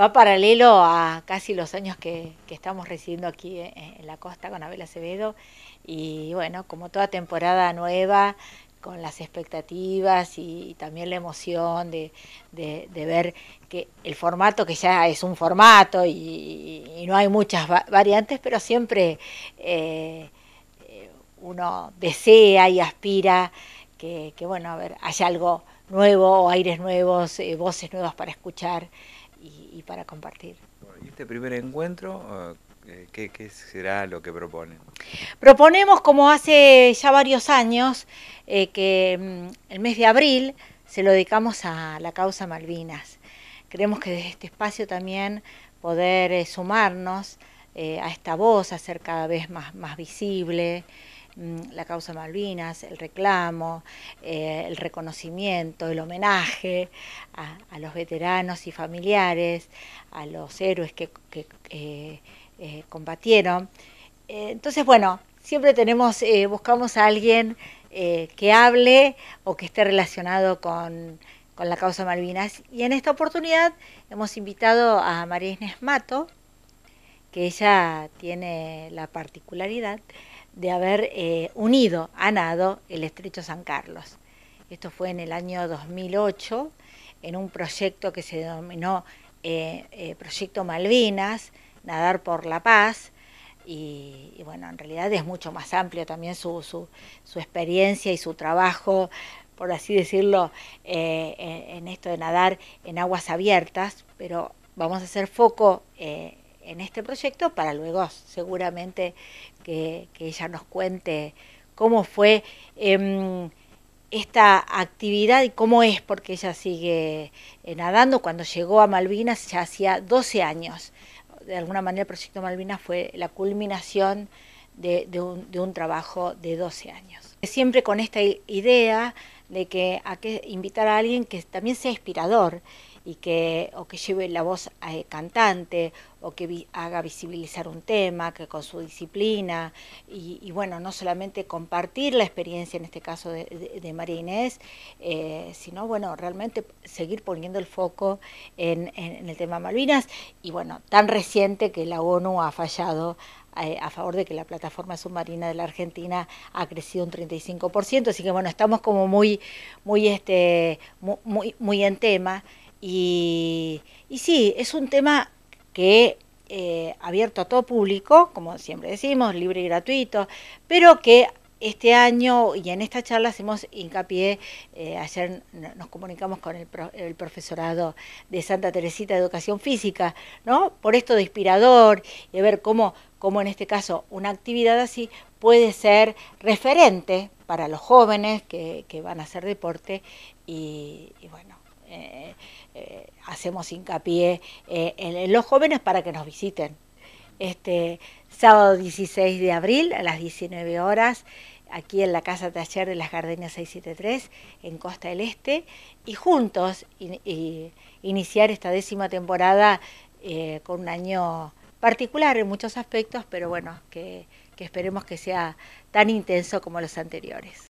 va paralelo a casi los años que, estamos recibiendo aquí eh, eh, en, la costa con Abel Acevedo. Y bueno, como toda temporada nueva, con las expectativas y, también la emoción de, ver que el formato, que ya es un formato y, no hay muchas variantes, pero siempre eh, uno desea y aspira que, bueno, a ver, haya algo nuevo, aires nuevos, voces nuevas para escuchar y, para compartir. este primer encuentro, eh, eh, ¿qué, será lo que proponen? Proponemos, como hace ya varios años, eh, que mm, el mes de abril se lo dedicamos a la causa Malvinas. Creemos que desde este espacio también poder sumarnos a esta voz, hacer cada vez más, más visible. Mm, la causa Malvinas, el reclamo, eh, el reconocimiento, el homenaje a, los veteranos y familiares, a los héroes que, eh, eh, combatieron. entonces, bueno, siempre tenemos, buscamos a alguien que hable o que esté relacionado con, con la causa Malvinas. Y en esta oportunidad hemos invitado a María Inés Mato, que ella tiene la particularidad de haber eh, unido a nado el estrecho San Carlos. Esto fue en el año 2008, en un proyecto que se denominó eh, eh, Proyecto Malvinas, Nadar por la Paz, y, bueno, en realidad es mucho más amplio también su, experiencia y su trabajo, por así decirlo, en, esto de nadar en aguas abiertas, pero vamos a hacer foco en este proyecto para luego seguramente que, ella nos cuente cómo fue em, esta actividad y cómo es, porque ella sigue eh, nadando. Cuando llegó a Malvinas ya hacía 12 años. De alguna manera el proyecto Malvinas fue la culminación de, un, trabajo de 12 años. Siempre con esta idea de que, a que invitar a alguien que también sea inspirador, y que, o que lleve la voz a, cantante, o que haga visibilizar un tema, que con su disciplina, y, bueno, no solamente compartir la experiencia en este caso de, de, María Inés, eh, sino bueno, realmente seguir poniendo el foco en, el tema Malvinas, y bueno, tan reciente que la ONU ha fallado eh, a favor de que la plataforma submarina de la Argentina ha crecido un 35%, así que bueno, estamos como muy, muy, este, muy, muy en tema. Y, sí, es un tema que eh, abierto a todo público, como siempre decimos, libre y gratuito, pero que este año y en esta charla hacemos hincapié, eh, ayer nos comunicamos con el, profesorado de Santa Teresita de Educación Física, ¿no? Por esto de inspirador y ver cómo, cómo en este caso una actividad así puede ser referente para los jóvenes que, van a hacer deporte y bueno, eh, eh, hacemos hincapié eh, en, los jóvenes para que nos visiten. Este sábado 16 de abril a las 19 horas aquí en la Casa Taller de las Gardenias 673 en Costa del Este y juntos iniciar esta décima temporada con un año particular en muchos aspectos, pero bueno, que esperemos que sea tan intenso como los anteriores.